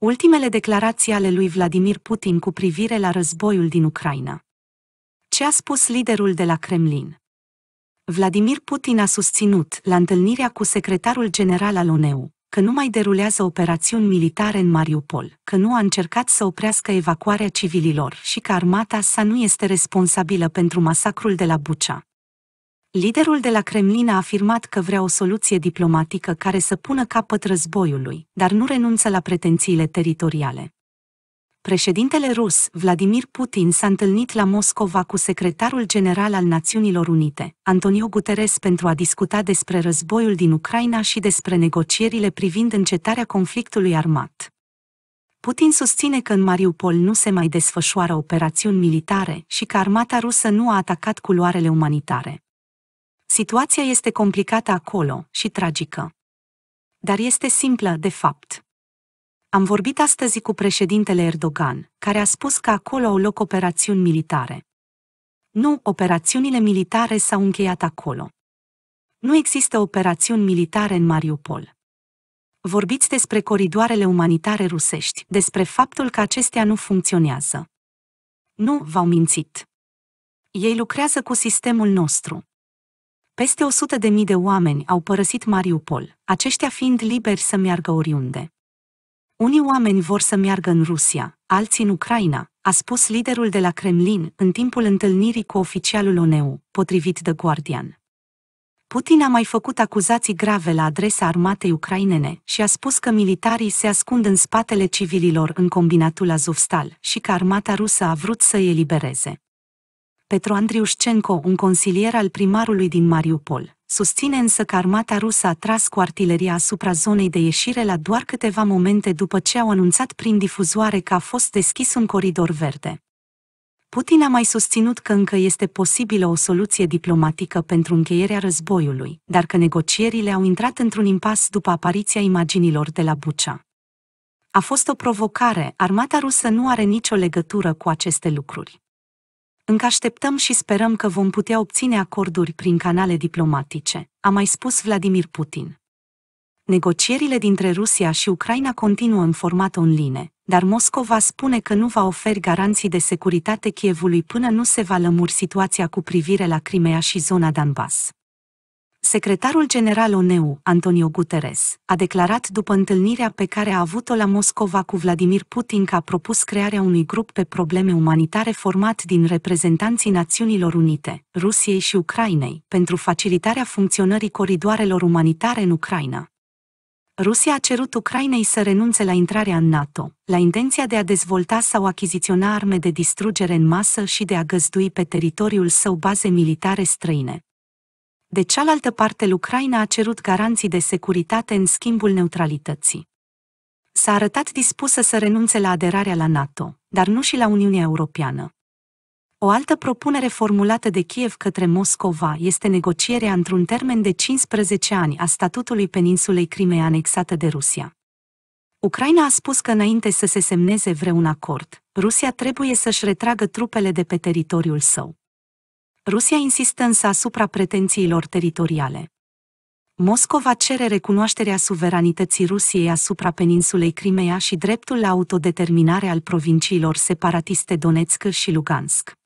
Ultimele declarații ale lui Vladimir Putin cu privire la războiul din Ucraina. Ce a spus liderul de la Kremlin? Vladimir Putin a susținut, la întâlnirea cu secretarul general al ONU, că nu mai derulează operațiuni militare în Mariupol, că nu a încercat să oprească evacuarea civililor și că armata sa nu este responsabilă pentru masacrul de la Bucea. Liderul de la Kremlin a afirmat că vrea o soluție diplomatică care să pună capăt războiului, dar nu renunță la pretențiile teritoriale. Președintele rus, Vladimir Putin, s-a întâlnit la Moscova cu secretarul general al Națiunilor Unite, Antonio Guterres, pentru a discuta despre războiul din Ucraina și despre negocierile privind încetarea conflictului armat. Putin susține că în Mariupol nu se mai desfășoară operațiuni militare și că armata rusă nu a atacat culoarele umanitare. Situația este complicată acolo și tragică. Dar este simplă, de fapt. Am vorbit astăzi cu președintele Erdogan, care a spus că acolo au loc operațiuni militare. Nu, operațiunile militare s-au încheiat acolo. Nu există operațiuni militare în Mariupol. Vorbiți despre coridoarele umanitare rusești, despre faptul că acestea nu funcționează. Nu, v-au mințit. Ei lucrează cu sistemul nostru. Peste 100.000 de, de oameni au părăsit Mariupol, aceștia fiind liberi să meargă oriunde. Unii oameni vor să meargă în Rusia, alții în Ucraina, a spus liderul de la Kremlin în timpul întâlnirii cu oficialul ONU, potrivit The Guardian. Putin a mai făcut acuzații grave la adresa armatei ucrainene și a spus că militarii se ascund în spatele civililor în combinatul Azovstal și că armata rusă a vrut să îi elibereze. Petru Andriușcenco, un consilier al primarului din Mariupol. Susține însă că armata rusă a tras cu artileria asupra zonei de ieșire la doar câteva momente după ce au anunțat prin difuzoare că a fost deschis un coridor verde. Putin a mai susținut că încă este posibilă o soluție diplomatică pentru încheierea războiului, dar că negocierile au intrat într-un impas după apariția imaginilor de la Bucea. A fost o provocare, armata rusă nu are nicio legătură cu aceste lucruri încă așteptăm și sperăm că vom putea obține acorduri prin canale diplomatice, a mai spus Vladimir Putin. Negocierile dintre Rusia și Ucraina continuă în format online, dar Moscova spune că nu va oferi garanții de securitate Kievului până nu se va lămuri situația cu privire la Crimea și zona Donbass. Secretarul general ONU, Antonio Guterres, a declarat după întâlnirea pe care a avut-o la Moscova cu Vladimir Putin că a propus crearea unui grup pe probleme umanitare format din reprezentanții Națiunilor Unite, Rusiei și Ucrainei, pentru facilitarea funcționării coridoarelor umanitare în Ucraina. Rusia a cerut Ucrainei să renunțe la intrarea în NATO, la intenția de a dezvolta sau achiziționa arme de distrugere în masă și de a găzdui pe teritoriul său baze militare străine, de cealaltă parte, Ucraina a cerut garanții de securitate în schimbul neutralității. S-a arătat dispusă să renunțe la aderarea la NATO, dar nu și la Uniunea Europeană. O altă propunere formulată de Kiev către Moscova este negocierea într-un termen de 15 ani a statutului peninsulei Crimea anexată de Rusia. Ucraina a spus că înainte să se semneze vreun acord, Rusia trebuie să-și retragă trupele de pe teritoriul său. Rusia insistă însă asupra pretențiilor teritoriale. Moscova cere recunoașterea suveranității Rusiei asupra peninsulei Crimea și dreptul la autodeterminare al provinciilor separatiste Donetsk și Lugansk.